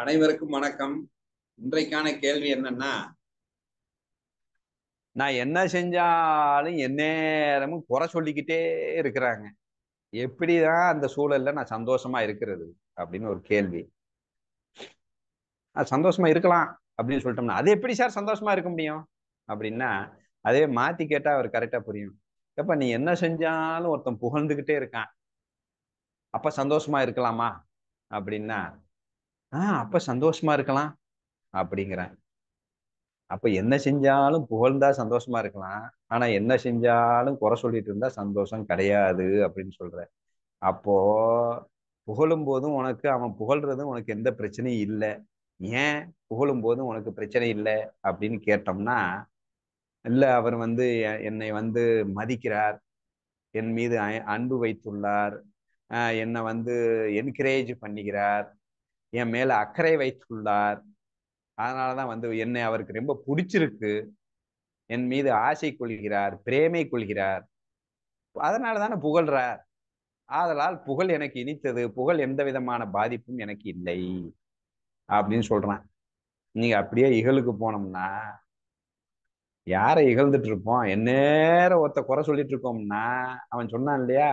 அனைவருக்கும் வணக்கம் இன்றைக்கான கேள்வி என்னன்னா நான் என்ன செஞ்சாலும் எந்நேரமும் குறை சொல்லிக்கிட்டே இருக்கிறாங்க எப்படிதான் அந்த சூழல்ல நான் சந்தோஷமா இருக்கிறது அப்படின்னு ஒரு கேள்வி சந்தோஷமா இருக்கலாம் அப்படின்னு சொல்லிட்டோம்னா அது எப்படி சார் சந்தோஷமா இருக்க முடியும் அப்படின்னா அதே மாத்தி கேட்டா அவர் கரெக்டா புரியும் எப்ப நீ என்ன செஞ்சாலும் ஒருத்தன் புகழ்ந்துகிட்டே இருக்கான் அப்ப சந்தோஷமா இருக்கலாமா அப்படின்னா ஆஹ் அப்ப சந்தோஷமா இருக்கலாம் அப்படிங்கிறேன் அப்ப என்ன செஞ்சாலும் புகழ்ந்தா சந்தோஷமா இருக்கலாம் ஆனா என்ன செஞ்சாலும் குறை சொல்லிட்டு இருந்தா சந்தோஷம் கிடையாது அப்படின்னு சொல்ற அப்போ புகழும் போதும் உனக்கு அவன் புகழ்றதும் உனக்கு எந்த பிரச்சனையும் இல்லை ஏன் புகழும் போதும் உனக்கு பிரச்சனை இல்லை அப்படின்னு கேட்டோம்னா இல்லை அவர் வந்து என்னை வந்து மதிக்கிறார் என் மீது அன்பு வைத்துள்ளார் என்னை வந்து என்கரேஜ் பண்ணிக்கிறார் என் மேல அக்கறை வைத்துள்ளார் அதனாலதான் வந்து என்னை அவருக்கு ரொம்ப பிடிச்சிருக்கு என் மீது ஆசை கொள்கிறார் பிரேமை கொள்கிறார் அதனால தானே புகழ்றார் ஆதலால் புகழ் எனக்கு இனித்தது புகழ் எந்த விதமான பாதிப்பும் எனக்கு இல்லை அப்படின்னு சொல்றான் நீங்க அப்படியே இகழுக்கு போனோம்னா யாரை இகழ்ந்துட்டு இருப்போம் எந்நேரம் ஒருத்த குறை சொல்லிட்டு இருக்கோம்னா அவன் சொன்னான் இல்லையா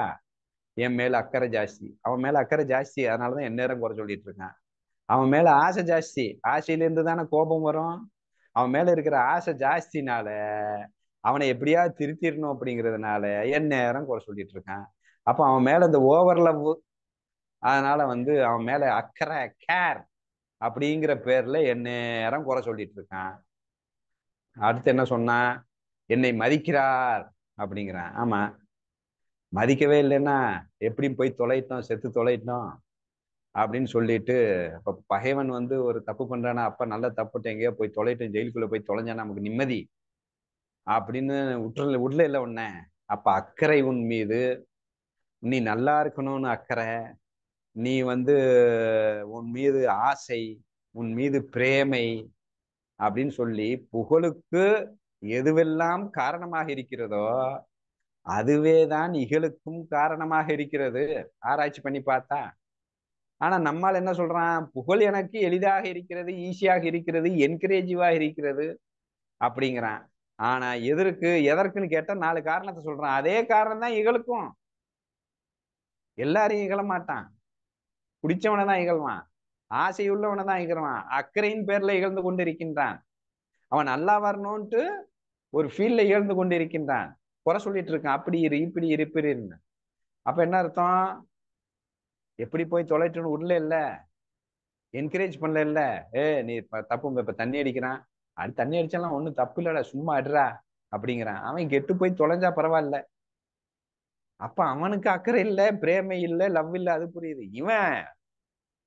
என் மேல அக்கறை ஜாஸ்தி அவன் மேல அக்கறை ஜாஸ்தி அதனாலதான் எந்நேரம் குறை சொல்லிட்டு இருக்கான் அவன் மேல ஆசை ஜாஸ்தி ஆசையிலேருந்து தானே கோபம் வரும் அவன் மேல இருக்கிற ஆசை ஜாஸ்தினால அவனை எப்படியா திருத்திடணும் அப்படிங்கிறதுனால என் நேரம் குறை சொல்லிட்டு இருக்கான் அப்போ அவன் மேல இந்த ஓவர்லவ் அதனால வந்து அவன் மேல அக்கறை கேர் அப்படிங்கிற பேர்ல என் நேரம் குறை சொல்லிட்டு இருக்கான் அடுத்து என்ன சொன்னான் என்னை மதிக்கிறார் அப்படிங்கிறான் ஆமா மதிக்கவே இல்லைன்னா எப்படியும் போய் தொலைட்டோம் செத்து தொலைட்டோம் அப்படின்னு சொல்லிட்டு அப்ப பகைவன் வந்து ஒரு தப்பு பண்ணுறானா அப்போ நல்ல தப்புட்டு எங்கேயோ போய் தொலைட்டும் ஜெயிலுக்குள்ளே போய் தொலைஞ்சானா நமக்கு நிம்மதி அப்படின்னு விட்டுல உடல இல்லை உன்ன அப்போ அக்கறை உன் மீது நீ நல்லா இருக்கணும்னு அக்கறை நீ வந்து உன் மீது ஆசை உன் மீது பிரேமை அப்படின்னு சொல்லி புகழுக்கு எதுவெல்லாம் காரணமாக இருக்கிறதோ அதுவே தான் இகழுக்கும் காரணமாக இருக்கிறது ஆராய்ச்சி பண்ணி பார்த்தா ஆனா நம்மால் என்ன சொல்றான் புகழ் எனக்கு எளிதாக இருக்கிறது ஈஸியாக இருக்கிறது என்கரேஜிவாக இருக்கிறது அப்படிங்கிறான் ஆனா எதற்கு எதற்குன்னு கேட்டா நாலு காரணத்தை சொல்றான் அதே காரணம் தான் இகழுக்கும் எல்லாரையும் இகழ மாட்டான் பிடிச்சவனை தான் இகழ்வான் ஆசை உள்ளவனை தான் இகழ்வான் அக்கறையின் பேர்ல இகழ்ந்து கொண்டிருக்கின்றான் அவன் நல்லா வரணும்ன்ட்டு ஒரு ஃபீல்ட்ல இகழ்ந்து கொண்டிருக்கின்றான் குறை சொல்லிட்டு இருக்கான் அப்படி இரு இப்படி இருப்பிருன்னு அப்ப என்ன அர்த்தம் எப்படி போய் தொலைட்டுன்னு உள்ள இல்ல என்கரேஜ் பண்ணல இல்ல ஏ நீ தப்பு இப்ப தண்ணி அடிக்கிறான் அது தண்ணி அடிச்சாலும் ஒண்ணும் தப்பு இல்லடா சும்மா அடுறா அப்படிங்கிறான் அவன் கெட்டு போய் தொலைஞ்சா பரவாயில்ல அப்ப அவனுக்கு அக்கறை இல்லை பிரேமை இல்லை லவ் இல்லை அது புரியுது இவன்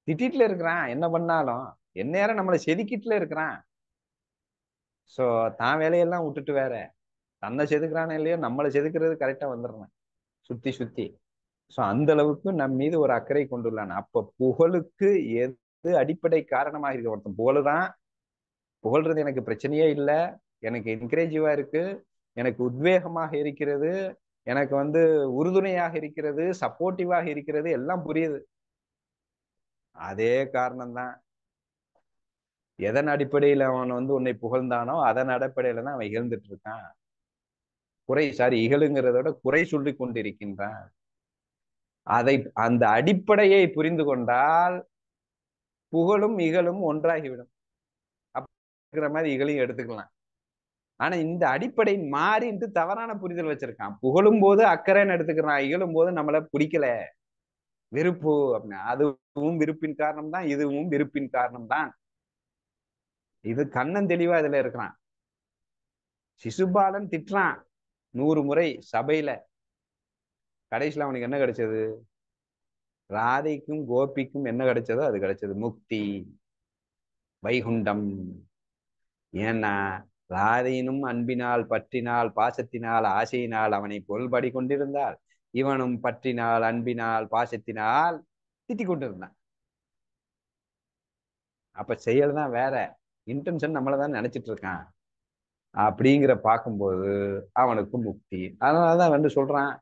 திட்டிட்டுல இருக்கிறான் என்ன பண்ணாலும் எந்நேரம் நம்மளை செதுக்கிட்டுல இருக்கிறான் ஸோ தான் வேலையெல்லாம் விட்டுட்டு வேற தன்னை செதுக்குறானே இல்லையோ நம்மளை செதுக்கிறது கரெக்டாக வந்துடுறேன் சுத்தி சுத்தி ஸோ அந்த அளவுக்கு நம் மீது ஒரு அக்கறை கொண்டுள்ளான் அப்ப புகழுக்கு எது அடிப்படை காரணமாக இருக்க ஒருத்தன் தான் புகழ்றது எனக்கு பிரச்சனையே இல்லை எனக்கு என்கரேஜிவா இருக்கு எனக்கு உத்வேகமாக இருக்கிறது எனக்கு வந்து உறுதுணையாக இருக்கிறது சப்போர்ட்டிவாக இருக்கிறது எல்லாம் புரியுது அதே காரணம்தான் எதன் அடிப்படையில் அவன் வந்து உன்னை புகழ்ந்தானோ அதன் அடிப்படையில தான் அவன் இகழ்ந்துட்டு இருக்கான் குறை சாரி இகழுங்கிறத விட குறை சொல்லி கொண்டிருக்கின்றான் அதை அந்த அடிப்படையை புரிந்து கொண்டால் புகழும் இகழும் ஒன்றாகிவிடும் அப்படிங்கிற மாதிரி இகழையும் எடுத்துக்கலாம் ஆனா இந்த அடிப்படை மாறின்ட்டு தவறான புரிதல் வச்சிருக்கான் புகழும் போது அக்கறைன்னு எடுத்துக்கிறான் இகழும் போது நம்மள பிடிக்கல வெறுப்பு அப்படின்னா அதுவும் விருப்பின் காரணம் தான் இதுவும் விருப்பின் காரணம் தான் இது கண்ணன் தெளிவா இதுல இருக்கிறான் சிசுபாலன் திட்டுறான் நூறு முறை சபையில கடைசியில் அவனுக்கு என்ன கிடைச்சது ராதைக்கும் கோபிக்கும் என்ன கிடைச்சதோ அது கிடைச்சது முக்தி வைகுண்டம் ஏன்னா ராதையினும் அன்பினால் பற்றினால் பாசத்தினால் ஆசையினால் அவனை பொருள்படி கொண்டிருந்தால் இவனும் பற்றினால் அன்பினால் பாசத்தினால் திட்டிக் கொண்டிருந்தான் அப்ப செயல் தான் வேற இன்டென்ஷன் நம்மள தான் நினைச்சிட்டு இருக்கான் அப்படிங்கிற பார்க்கும்போது அவனுக்கு முக்தி அதனாலதான் வந்து சொல்றான்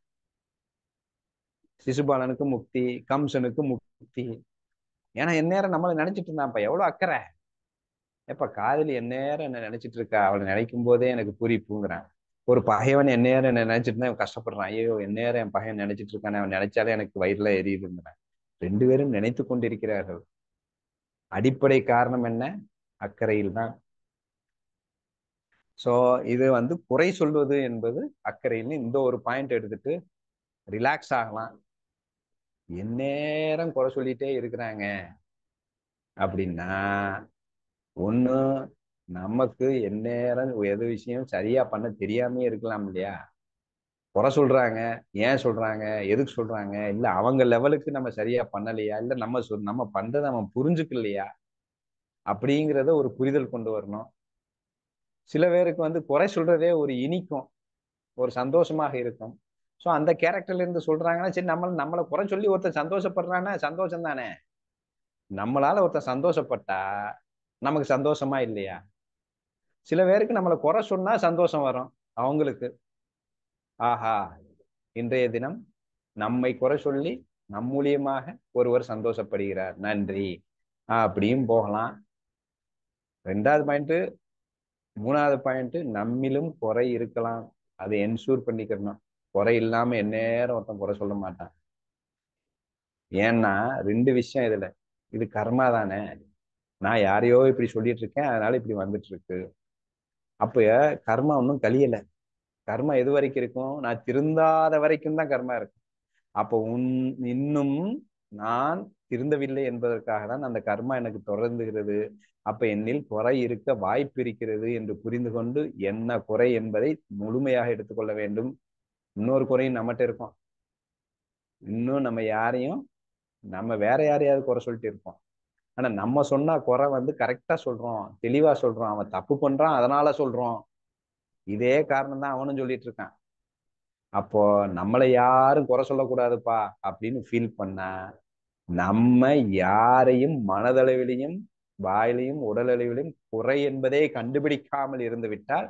சிசுபாலனுக்கு முக்தி கம்சனுக்கு முக்தி ஏன்னா எந்நேரம் நம்மளை நினைச்சிட்டு இருந்தான்ப்பா எவ்வளவு அக்கறை எப்ப காதலி எந்நேரம் என்ன நினைச்சிட்டு இருக்கா அவளை நினைக்கும் போதே எனக்கு பூரிப்புங்கிறான் ஒரு பகைவன் நேரம் என்ன நினைச்சிட்டு இருந்தா கஷ்டப்படுறான் ஐயோ என் நேரம் என் பகையன் நினைச்சிட்டு இருக்கானே அவன் நினைச்சாலே எனக்கு வயிறுல எரியுதுங்கிறான் ரெண்டு பேரும் நினைத்து கொண்டிருக்கிறார்கள் அடிப்படை காரணம் என்ன அக்கறையில் தான் ஸோ இது வந்து குறை சொல்வது என்பது அக்கறையில் இந்த ஒரு பாயிண்ட் எடுத்துட்டு ரிலாக்ஸ் ஆகலாம் எந்நேரம் குறை சொல்லிட்டே இருக்கிறாங்க அப்படின்னா ஒண்ணு நமக்கு எந்நேரம் எது விஷயம் சரியா பண்ண தெரியாமே இருக்கலாம் இல்லையா குறை சொல்றாங்க ஏன் சொல்றாங்க எதுக்கு சொல்றாங்க இல்ல அவங்க லெவலுக்கு நம்ம சரியா பண்ணலையா இல்ல நம்ம சொல் நம்ம பண்றதை நம்ம புரிஞ்சுக்கலையா அப்படிங்கிறத ஒரு புரிதல் கொண்டு வரணும் சில பேருக்கு வந்து குறை சொல்றதே ஒரு இனிக்கும் ஒரு சந்தோஷமாக இருக்கும் ஸோ அந்த கேரக்டர்ல இருந்து சொல்றாங்கன்னா சரி நம்ம நம்மளை குறை சொல்லி ஒருத்தர் சந்தோஷப்படுறான்னா சந்தோஷம் தானே நம்மளால ஒருத்தர் சந்தோஷப்பட்டா நமக்கு சந்தோஷமா இல்லையா சில பேருக்கு நம்மளை குறை சொன்னா சந்தோஷம் வரும் அவங்களுக்கு ஆஹா இன்றைய தினம் நம்மை குறை சொல்லி நம் மூலியமாக ஒருவர் சந்தோஷப்படுகிறார் நன்றி அப்படியும் போகலாம் ரெண்டாவது பாயிண்ட் மூணாவது பாயிண்ட் நம்மிலும் குறை இருக்கலாம் அதை என்ஷூர் பண்ணிக்கிறோம் குறை இல்லாம எந்நேரம் ஒருத்தன் குறை சொல்ல மாட்டான் ஏன்னா ரெண்டு விஷயம் இதுல இது கர்மா தானே நான் யாரையோ இப்படி சொல்லிட்டு இருக்கேன் அதனால இப்படி வந்துட்டு இருக்கு அப்ப கர்மா ஒன்றும் கழியல கர்மா எது வரைக்கும் இருக்கும் நான் திருந்தாத வரைக்கும் தான் கர்மா இருக்கும் அப்போ உன் இன்னும் நான் திருந்தவில்லை என்பதற்காக தான் அந்த கர்மா எனக்கு தொடர்ந்துகிறது அப்ப என்னில் குறை இருக்க வாய்ப்பு இருக்கிறது என்று புரிந்து கொண்டு என்ன குறை என்பதை முழுமையாக எடுத்துக்கொள்ள வேண்டும் இன்னொரு குறையும் நம்மகிட்ட இருக்கும் இன்னும் நம்ம யாரையும் நம்ம வேற யாரையாவது குறை சொல்லிட்டு இருப்போம் ஆனா நம்ம சொன்னா குறை வந்து கரெக்டா சொல்றோம் தெளிவா சொல்றோம் அவன் தப்பு பண்றான் அதனால சொல்றோம் இதே காரணம் தான் அவனும் சொல்லிட்டு இருக்கான் அப்போ நம்மளை யாரும் குறை சொல்லக்கூடாதுப்பா அப்படின்னு ஃபீல் பண்ணா நம்ம யாரையும் மனதளவிலையும் வாயிலையும் உடலளவிலையும் குறை என்பதே கண்டுபிடிக்காமல் இருந்து விட்டால்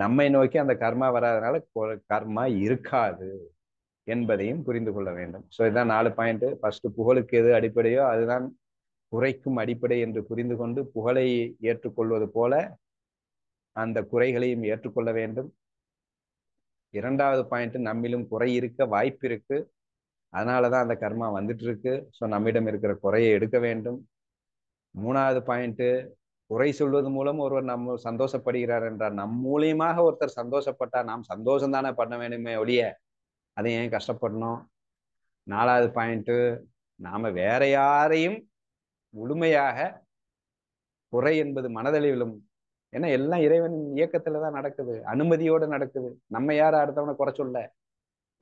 நம்மை நோக்கி அந்த கர்மா வராதனால கர்மா இருக்காது என்பதையும் புரிந்து கொள்ள வேண்டும் ஸோ இதுதான் நாலு பாயிண்ட் ஃபர்ஸ்ட் புகழுக்கு எது அடிப்படையோ அதுதான் குறைக்கும் அடிப்படை என்று புரிந்து கொண்டு புகழை ஏற்றுக்கொள்வது போல அந்த குறைகளையும் ஏற்றுக்கொள்ள வேண்டும் இரண்டாவது பாயிண்ட் நம்மிலும் குறை இருக்க வாய்ப்பு இருக்கு அதனால தான் அந்த கர்மா வந்துட்டு இருக்கு ஸோ நம்மிடம் இருக்கிற குறையை எடுக்க வேண்டும் மூணாவது பாயிண்ட்டு குறை சொல்வது மூலம் ஒருவர் நம்ம சந்தோஷப்படுகிறார் என்றார் நம் மூலியமாக ஒருத்தர் சந்தோஷப்பட்டா நாம் சந்தோஷம் தானே பண்ண வேண்டுமே ஒழிய அதை ஏன் கஷ்டப்படணும் நாலாவது பாயிண்ட்டு நாம வேற யாரையும் முழுமையாக குறை என்பது மனதளவிலும் ஏன்னா எல்லாம் இறைவன் இயக்கத்துல தான் நடக்குது அனுமதியோடு நடக்குது நம்ம யார் அடுத்தவனை குறை சொல்ல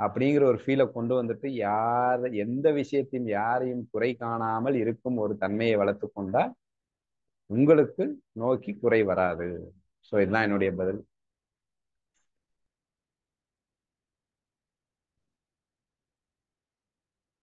அப்படிங்கிற ஒரு ஃபீலை கொண்டு வந்துட்டு யார் எந்த விஷயத்தையும் யாரையும் குறை காணாமல் இருக்கும் ஒரு தன்மையை வளர்த்து கொண்டால் உங்களுக்கு நோக்கி குறை வராது ஸோ இதுதான் என்னுடைய பதில்